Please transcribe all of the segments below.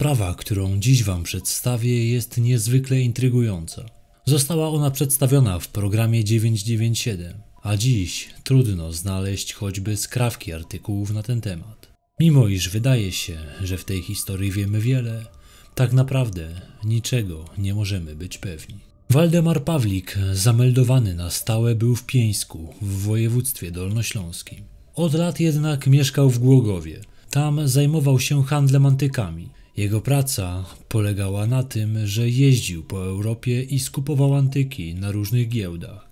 Sprawa, którą dziś Wam przedstawię, jest niezwykle intrygująca. Została ona przedstawiona w programie 997, a dziś trudno znaleźć choćby skrawki artykułów na ten temat. Mimo iż wydaje się, że w tej historii wiemy wiele, tak naprawdę niczego nie możemy być pewni. Waldemar Pawlik, zameldowany na stałe, był w Pieńsku w województwie dolnośląskim. Od lat jednak mieszkał w Głogowie. Tam zajmował się handlem antykami. Jego praca polegała na tym, że jeździł po Europie i skupował antyki na różnych giełdach,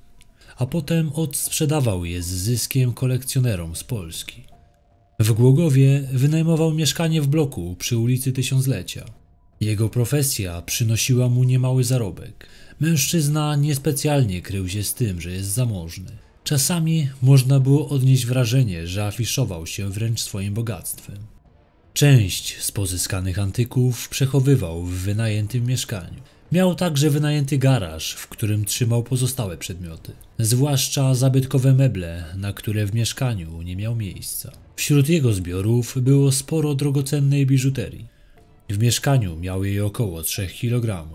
a potem odsprzedawał je z zyskiem kolekcjonerom z Polski. W Głogowie wynajmował mieszkanie w bloku przy ulicy Tysiąclecia. Jego profesja przynosiła mu niemały zarobek. Mężczyzna niespecjalnie krył się z tym, że jest zamożny. Czasami można było odnieść wrażenie, że afiszował się wręcz swoim bogactwem. Część z pozyskanych antyków przechowywał w wynajętym mieszkaniu. Miał także wynajęty garaż, w którym trzymał pozostałe przedmioty, zwłaszcza zabytkowe meble, na które w mieszkaniu nie miał miejsca. Wśród jego zbiorów było sporo drogocennej biżuterii. W mieszkaniu miał jej około 3 kg.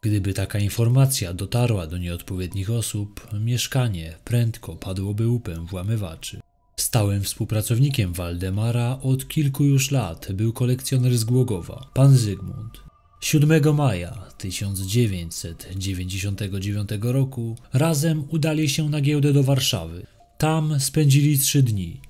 Gdyby taka informacja dotarła do nieodpowiednich osób, mieszkanie prędko padłoby łupem włamywaczy. Stałym współpracownikiem Waldemara od kilku już lat był kolekcjoner z Głogowa, pan Zygmunt. 7 maja 1999 roku razem udali się na giełdę do Warszawy. Tam spędzili trzy dni.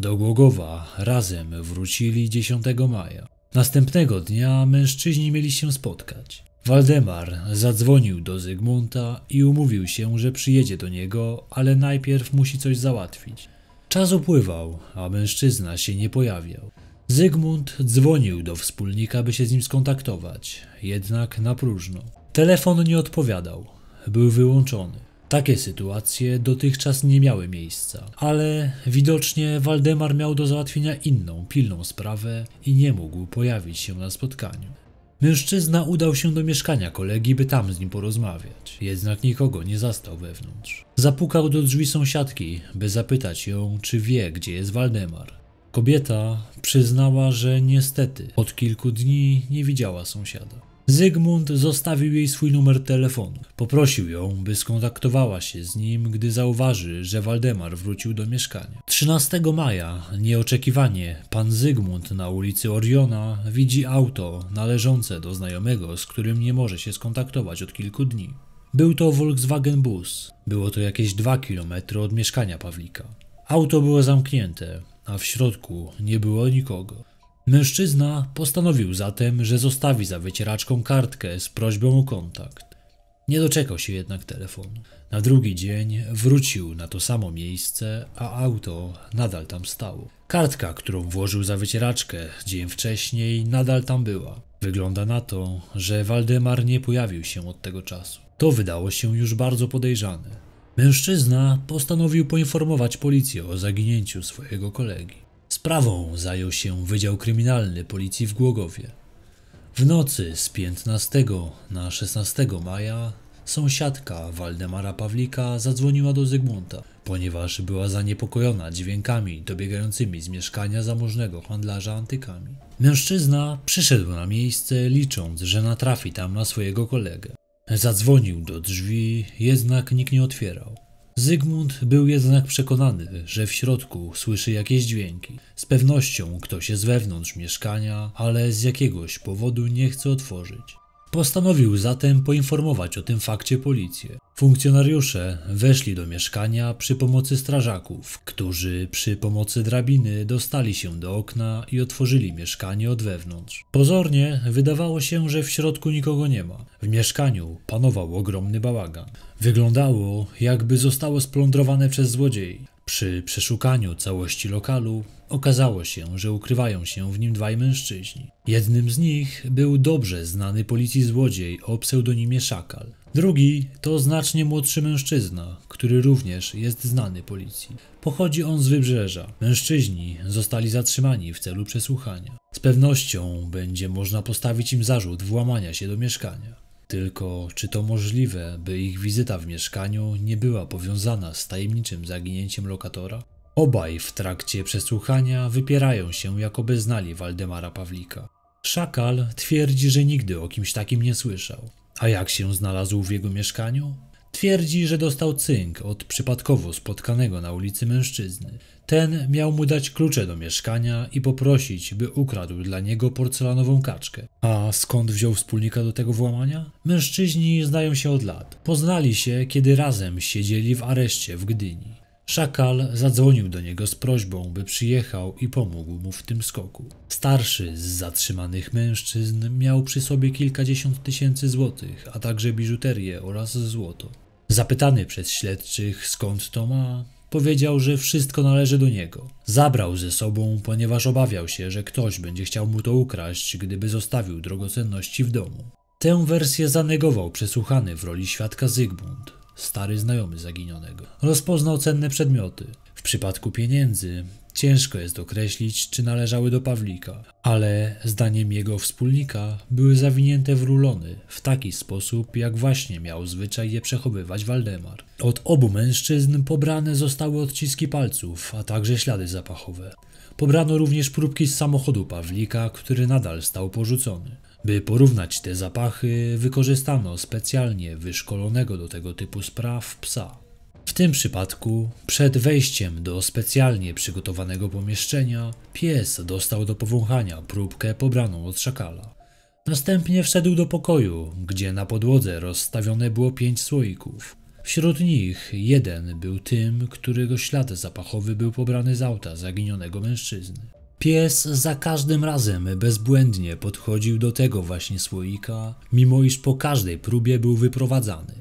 Do Głogowa razem wrócili 10 maja. Następnego dnia mężczyźni mieli się spotkać. Waldemar zadzwonił do Zygmunta i umówił się, że przyjedzie do niego, ale najpierw musi coś załatwić. Czas upływał, a mężczyzna się nie pojawiał. Zygmunt dzwonił do wspólnika, by się z nim skontaktować, jednak na próżno. Telefon nie odpowiadał, był wyłączony. Takie sytuacje dotychczas nie miały miejsca, ale widocznie Waldemar miał do załatwienia inną, pilną sprawę i nie mógł pojawić się na spotkaniu. Mężczyzna udał się do mieszkania kolegi, by tam z nim porozmawiać, jednak nikogo nie zastał wewnątrz. Zapukał do drzwi sąsiadki, by zapytać ją, czy wie, gdzie jest Waldemar. Kobieta przyznała, że niestety od kilku dni nie widziała sąsiada. Zygmunt zostawił jej swój numer telefonu. Poprosił ją, by skontaktowała się z nim, gdy zauważy, że Waldemar wrócił do mieszkania. 13 maja, nieoczekiwanie, pan Zygmunt na ulicy Oriona widzi auto należące do znajomego, z którym nie może się skontaktować od kilku dni. Był to Volkswagen Bus. Było to jakieś 2 km od mieszkania Pawlika. Auto było zamknięte, a w środku nie było nikogo. Mężczyzna postanowił zatem, że zostawi za wycieraczką kartkę z prośbą o kontakt. Nie doczekał się jednak telefonu. Na drugi dzień wrócił na to samo miejsce, a auto nadal tam stało. Kartka, którą włożył za wycieraczkę dzień wcześniej, nadal tam była. Wygląda na to, że Waldemar nie pojawił się od tego czasu. To wydało się już bardzo podejrzane. Mężczyzna postanowił poinformować policję o zaginięciu swojego kolegi. Sprawą zajął się Wydział Kryminalny Policji w Głogowie. W nocy z 15 na 16 maja sąsiadka Waldemara Pawlika zadzwoniła do Zygmunta, ponieważ była zaniepokojona dźwiękami dobiegającymi z mieszkania zamożnego handlarza antykami. Mężczyzna przyszedł na miejsce, licząc, że natrafi tam na swojego kolegę. Zadzwonił do drzwi, jednak nikt nie otwierał. Zygmunt był jednak przekonany, że w środku słyszy jakieś dźwięki. Z pewnością ktoś jest wewnątrz mieszkania, ale z jakiegoś powodu nie chce otworzyć. Postanowił zatem poinformować o tym fakcie policję. Funkcjonariusze weszli do mieszkania przy pomocy strażaków, którzy przy pomocy drabiny dostali się do okna i otworzyli mieszkanie od wewnątrz. Pozornie wydawało się, że w środku nikogo nie ma. W mieszkaniu panował ogromny bałagan. Wyglądało, jakby zostało splądrowane przez złodziei. Przy przeszukaniu całości lokalu Okazało się, że ukrywają się w nim dwaj mężczyźni. Jednym z nich był dobrze znany policji złodziej o pseudonimie Szakal. Drugi to znacznie młodszy mężczyzna, który również jest znany policji. Pochodzi on z wybrzeża. Mężczyźni zostali zatrzymani w celu przesłuchania. Z pewnością będzie można postawić im zarzut włamania się do mieszkania. Tylko czy to możliwe, by ich wizyta w mieszkaniu nie była powiązana z tajemniczym zaginięciem lokatora? Obaj w trakcie przesłuchania wypierają się, jakoby znali Waldemara Pawlika. Szakal twierdzi, że nigdy o kimś takim nie słyszał. A jak się znalazł w jego mieszkaniu? Twierdzi, że dostał cynk od przypadkowo spotkanego na ulicy mężczyzny. Ten miał mu dać klucze do mieszkania i poprosić, by ukradł dla niego porcelanową kaczkę. A skąd wziął wspólnika do tego włamania? Mężczyźni znają się od lat. Poznali się, kiedy razem siedzieli w areszcie w Gdyni. Szakal zadzwonił do niego z prośbą, by przyjechał i pomógł mu w tym skoku. Starszy z zatrzymanych mężczyzn miał przy sobie kilkadziesiąt tysięcy złotych, a także biżuterię oraz złoto. Zapytany przez śledczych skąd to ma, powiedział, że wszystko należy do niego. Zabrał ze sobą, ponieważ obawiał się, że ktoś będzie chciał mu to ukraść, gdyby zostawił drogocenności w domu. Tę wersję zanegował przesłuchany w roli świadka Zygmunt stary znajomy zaginionego. Rozpoznał cenne przedmioty. W przypadku pieniędzy ciężko jest określić, czy należały do Pawlika, ale zdaniem jego wspólnika były zawinięte w rulony w taki sposób, jak właśnie miał zwyczaj je przechowywać Waldemar. Od obu mężczyzn pobrane zostały odciski palców, a także ślady zapachowe. Pobrano również próbki z samochodu Pawlika, który nadal stał porzucony. By porównać te zapachy, wykorzystano specjalnie wyszkolonego do tego typu spraw psa. W tym przypadku, przed wejściem do specjalnie przygotowanego pomieszczenia, pies dostał do powąchania próbkę pobraną od szakala. Następnie wszedł do pokoju, gdzie na podłodze rozstawione było pięć słoików. Wśród nich jeden był tym, którego ślad zapachowy był pobrany z auta zaginionego mężczyzny. Pies za każdym razem bezbłędnie podchodził do tego właśnie słoika, mimo iż po każdej próbie był wyprowadzany,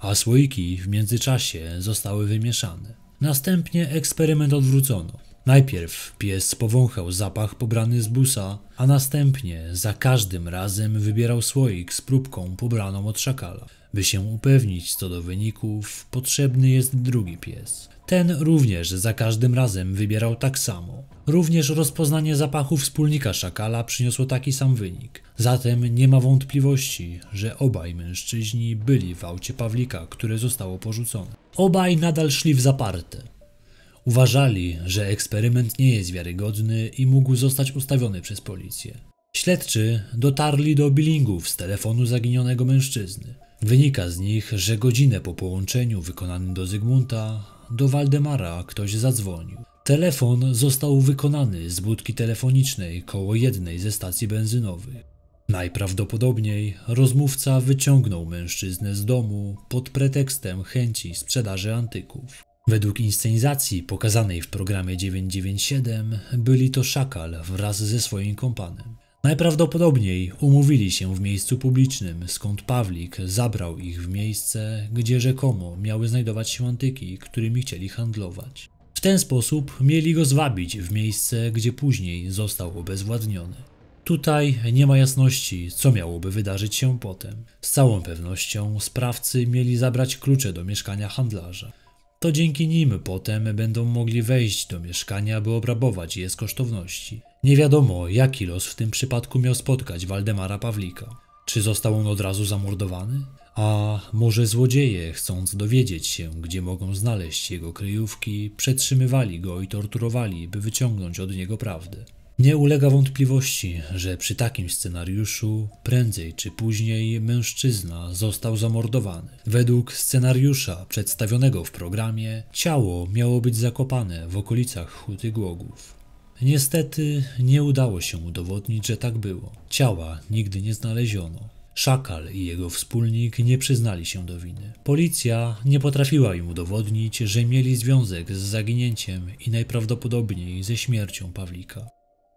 a słoiki w międzyczasie zostały wymieszane. Następnie eksperyment odwrócono. Najpierw pies powąchał zapach pobrany z busa, a następnie za każdym razem wybierał słoik z próbką pobraną od szakala. By się upewnić co do wyników, potrzebny jest drugi pies. Ten również za każdym razem wybierał tak samo. Również rozpoznanie zapachu wspólnika szakala przyniosło taki sam wynik. Zatem nie ma wątpliwości, że obaj mężczyźni byli w aucie Pawlika, które zostało porzucone. Obaj nadal szli w zaparte. Uważali, że eksperyment nie jest wiarygodny i mógł zostać ustawiony przez policję. Śledczy dotarli do Billingów z telefonu zaginionego mężczyzny. Wynika z nich, że godzinę po połączeniu wykonanym do Zygmunta, do Waldemara ktoś zadzwonił. Telefon został wykonany z budki telefonicznej koło jednej ze stacji benzynowych. Najprawdopodobniej rozmówca wyciągnął mężczyznę z domu pod pretekstem chęci sprzedaży antyków. Według inscenizacji pokazanej w programie 997 byli to szakal wraz ze swoim kompanem. Najprawdopodobniej umówili się w miejscu publicznym, skąd Pawlik zabrał ich w miejsce, gdzie rzekomo miały znajdować się antyki, którymi chcieli handlować. W ten sposób mieli go zwabić w miejsce, gdzie później został obezwładniony. Tutaj nie ma jasności, co miałoby wydarzyć się potem. Z całą pewnością sprawcy mieli zabrać klucze do mieszkania handlarza. To dzięki nim potem będą mogli wejść do mieszkania, by obrabować je z kosztowności. Nie wiadomo, jaki los w tym przypadku miał spotkać Waldemara Pawlika. Czy został on od razu zamordowany? A może złodzieje, chcąc dowiedzieć się, gdzie mogą znaleźć jego kryjówki, przetrzymywali go i torturowali, by wyciągnąć od niego prawdę? Nie ulega wątpliwości, że przy takim scenariuszu prędzej czy później mężczyzna został zamordowany. Według scenariusza przedstawionego w programie ciało miało być zakopane w okolicach Huty Głogów. Niestety nie udało się udowodnić, że tak było. Ciała nigdy nie znaleziono. Szakal i jego wspólnik nie przyznali się do winy. Policja nie potrafiła im udowodnić, że mieli związek z zaginięciem i najprawdopodobniej ze śmiercią Pawlika.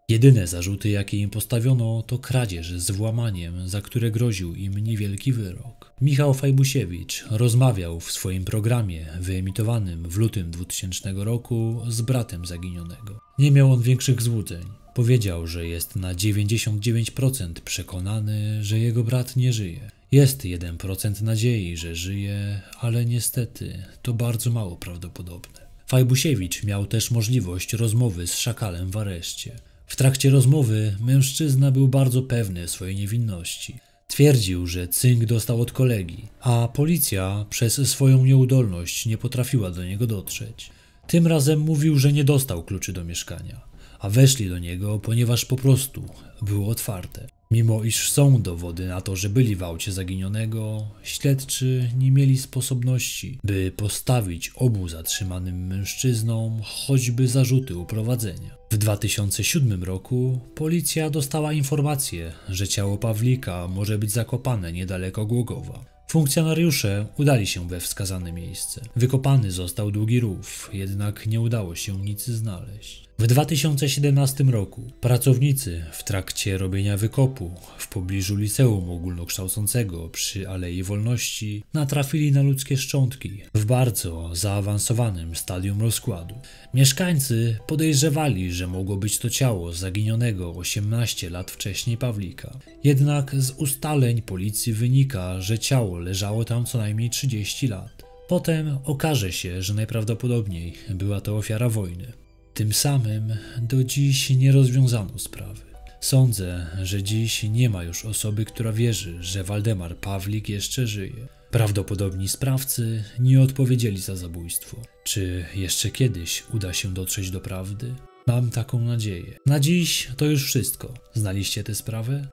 Jedyne zarzuty, jakie im postawiono, to kradzież z włamaniem, za które groził im niewielki wyrok. Michał Fajbusiewicz rozmawiał w swoim programie wyemitowanym w lutym 2000 roku z bratem zaginionego. Nie miał on większych złudzeń. Powiedział, że jest na 99% przekonany, że jego brat nie żyje. Jest 1% nadziei, że żyje, ale niestety to bardzo mało prawdopodobne. Fajbusiewicz miał też możliwość rozmowy z szakalem w areszcie. W trakcie rozmowy mężczyzna był bardzo pewny swojej niewinności. Twierdził, że cynk dostał od kolegi, a policja przez swoją nieudolność nie potrafiła do niego dotrzeć. Tym razem mówił, że nie dostał kluczy do mieszkania, a weszli do niego, ponieważ po prostu było otwarte. Mimo iż są dowody na to, że byli w aucie zaginionego, śledczy nie mieli sposobności, by postawić obu zatrzymanym mężczyznom choćby zarzuty uprowadzenia. W 2007 roku policja dostała informację, że ciało Pawlika może być zakopane niedaleko Głogowa. Funkcjonariusze udali się we wskazane miejsce. Wykopany został długi rów, jednak nie udało się nic znaleźć. W 2017 roku pracownicy w trakcie robienia wykopu w pobliżu liceum ogólnokształcącego przy Alei Wolności natrafili na ludzkie szczątki w bardzo zaawansowanym stadium rozkładu. Mieszkańcy podejrzewali, że mogło być to ciało zaginionego 18 lat wcześniej Pawlika. Jednak z ustaleń policji wynika, że ciało leżało tam co najmniej 30 lat. Potem okaże się, że najprawdopodobniej była to ofiara wojny. Tym samym do dziś nie rozwiązano sprawy. Sądzę, że dziś nie ma już osoby, która wierzy, że Waldemar Pawlik jeszcze żyje. Prawdopodobni sprawcy nie odpowiedzieli za zabójstwo. Czy jeszcze kiedyś uda się dotrzeć do prawdy? Mam taką nadzieję. Na dziś to już wszystko. Znaliście tę sprawę?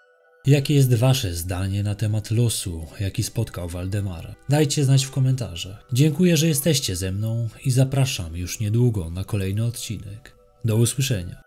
Jakie jest wasze zdanie na temat losu, jaki spotkał Waldemara? Dajcie znać w komentarzach. Dziękuję, że jesteście ze mną i zapraszam już niedługo na kolejny odcinek. Do usłyszenia.